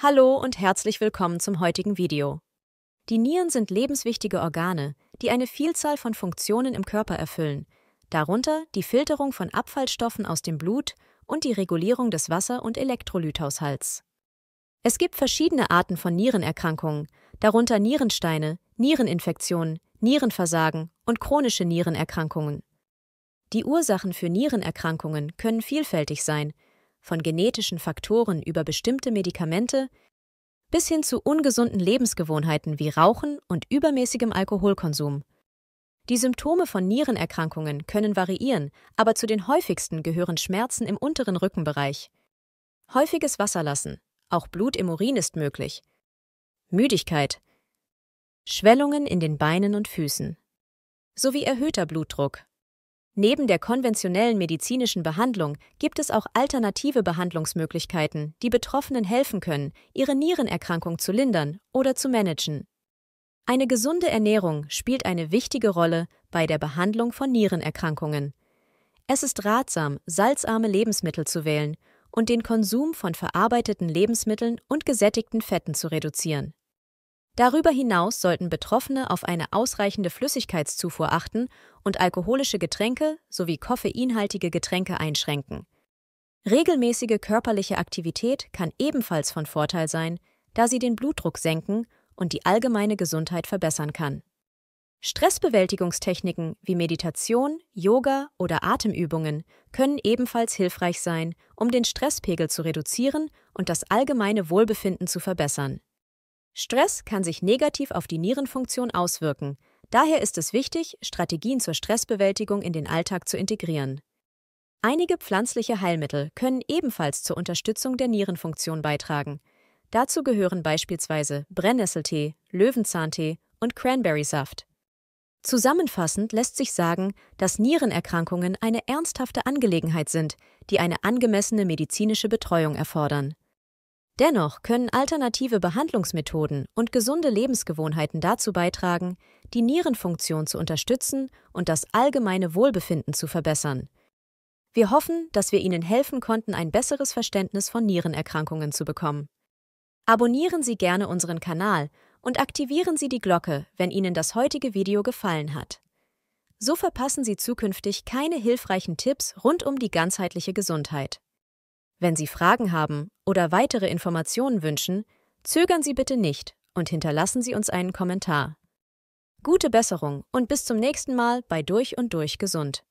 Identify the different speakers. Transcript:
Speaker 1: Hallo und herzlich willkommen zum heutigen Video. Die Nieren sind lebenswichtige Organe, die eine Vielzahl von Funktionen im Körper erfüllen, darunter die Filterung von Abfallstoffen aus dem Blut und die Regulierung des Wasser- und Elektrolythaushalts. Es gibt verschiedene Arten von Nierenerkrankungen, darunter Nierensteine, Niereninfektionen, Nierenversagen und chronische Nierenerkrankungen. Die Ursachen für Nierenerkrankungen können vielfältig sein, von genetischen Faktoren über bestimmte Medikamente bis hin zu ungesunden Lebensgewohnheiten wie Rauchen und übermäßigem Alkoholkonsum. Die Symptome von Nierenerkrankungen können variieren, aber zu den häufigsten gehören Schmerzen im unteren Rückenbereich. Häufiges Wasserlassen, auch Blut im Urin ist möglich. Müdigkeit. Schwellungen in den Beinen und Füßen. Sowie erhöhter Blutdruck, Neben der konventionellen medizinischen Behandlung gibt es auch alternative Behandlungsmöglichkeiten, die Betroffenen helfen können, ihre Nierenerkrankung zu lindern oder zu managen. Eine gesunde Ernährung spielt eine wichtige Rolle bei der Behandlung von Nierenerkrankungen. Es ist ratsam, salzarme Lebensmittel zu wählen und den Konsum von verarbeiteten Lebensmitteln und gesättigten Fetten zu reduzieren. Darüber hinaus sollten Betroffene auf eine ausreichende Flüssigkeitszufuhr achten und alkoholische Getränke sowie koffeinhaltige Getränke einschränken. Regelmäßige körperliche Aktivität kann ebenfalls von Vorteil sein, da sie den Blutdruck senken und die allgemeine Gesundheit verbessern kann. Stressbewältigungstechniken wie Meditation, Yoga oder Atemübungen können ebenfalls hilfreich sein, um den Stresspegel zu reduzieren und das allgemeine Wohlbefinden zu verbessern. Stress kann sich negativ auf die Nierenfunktion auswirken. Daher ist es wichtig, Strategien zur Stressbewältigung in den Alltag zu integrieren. Einige pflanzliche Heilmittel können ebenfalls zur Unterstützung der Nierenfunktion beitragen. Dazu gehören beispielsweise Brennnesseltee, Löwenzahntee und Cranberry-Saft. Zusammenfassend lässt sich sagen, dass Nierenerkrankungen eine ernsthafte Angelegenheit sind, die eine angemessene medizinische Betreuung erfordern. Dennoch können alternative Behandlungsmethoden und gesunde Lebensgewohnheiten dazu beitragen, die Nierenfunktion zu unterstützen und das allgemeine Wohlbefinden zu verbessern. Wir hoffen, dass wir Ihnen helfen konnten, ein besseres Verständnis von Nierenerkrankungen zu bekommen. Abonnieren Sie gerne unseren Kanal und aktivieren Sie die Glocke, wenn Ihnen das heutige Video gefallen hat. So verpassen Sie zukünftig keine hilfreichen Tipps rund um die ganzheitliche Gesundheit. Wenn Sie Fragen haben oder weitere Informationen wünschen, zögern Sie bitte nicht und hinterlassen Sie uns einen Kommentar. Gute Besserung und bis zum nächsten Mal bei Durch und Durch Gesund.